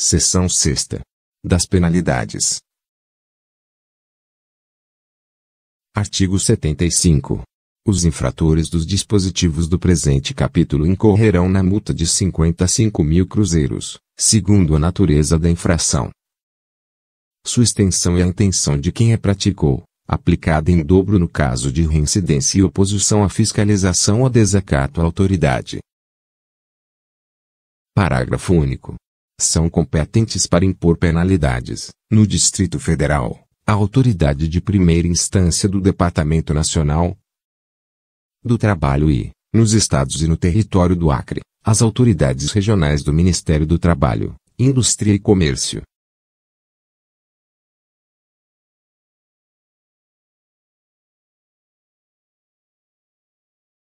Seção 6. Das penalidades. Artigo 75. Os infratores dos dispositivos do presente capítulo incorrerão na multa de 55 mil cruzeiros, segundo a natureza da infração. Sua extensão e a intenção de quem a praticou, aplicada em dobro no caso de reincidência e oposição à fiscalização ou desacato à autoridade. Parágrafo único são competentes para impor penalidades. No Distrito Federal, a autoridade de primeira instância do Departamento Nacional do Trabalho e, nos estados e no território do Acre, as autoridades regionais do Ministério do Trabalho, Indústria e Comércio,